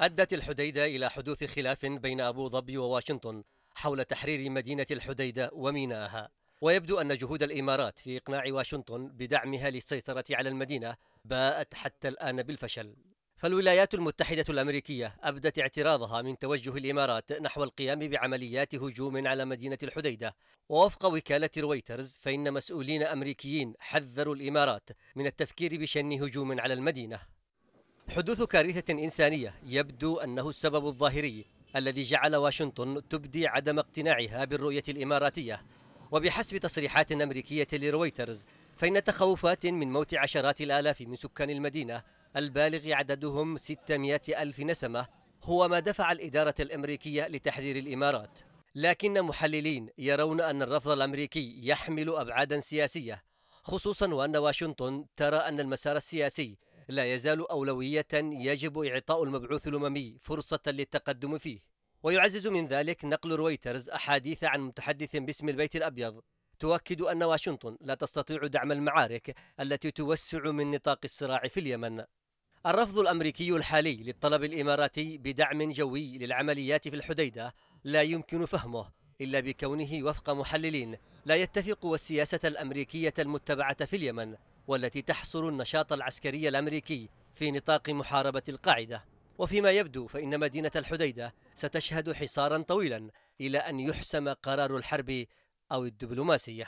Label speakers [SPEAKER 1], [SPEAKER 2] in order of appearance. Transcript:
[SPEAKER 1] أدت الحديدة إلى حدوث خلاف بين أبو ظبي وواشنطن حول تحرير مدينة الحديدة ومينائها ويبدو أن جهود الإمارات في إقناع واشنطن بدعمها للسيطرة على المدينة باءت حتى الآن بالفشل فالولايات المتحدة الأمريكية أبدت اعتراضها من توجه الإمارات نحو القيام بعمليات هجوم على مدينة الحديدة ووفق وكالة رويترز فإن مسؤولين أمريكيين حذروا الإمارات من التفكير بشن هجوم على المدينة حدوث كارثة إنسانية يبدو أنه السبب الظاهري الذي جعل واشنطن تبدي عدم اقتناعها بالرؤية الإماراتية وبحسب تصريحات أمريكية لرويترز فإن تخوفات من موت عشرات الآلاف من سكان المدينة البالغ عددهم 600 ألف نسمة هو ما دفع الإدارة الأمريكية لتحذير الإمارات لكن محللين يرون أن الرفض الأمريكي يحمل أبعادا سياسية خصوصا وأن واشنطن ترى أن المسار السياسي لا يزال أولوية يجب إعطاء المبعوث الأممي فرصة للتقدم فيه ويعزز من ذلك نقل رويترز أحاديث عن متحدث باسم البيت الأبيض تؤكد أن واشنطن لا تستطيع دعم المعارك التي توسع من نطاق الصراع في اليمن الرفض الأمريكي الحالي للطلب الإماراتي بدعم جوي للعمليات في الحديدة لا يمكن فهمه إلا بكونه وفق محللين لا يتفق والسياسة الأمريكية المتبعة في اليمن والتي تحصر النشاط العسكري الأمريكي في نطاق محاربة القاعدة وفيما يبدو فإن مدينة الحديدة ستشهد حصارا طويلا إلى أن يحسم قرار الحرب أو الدبلوماسية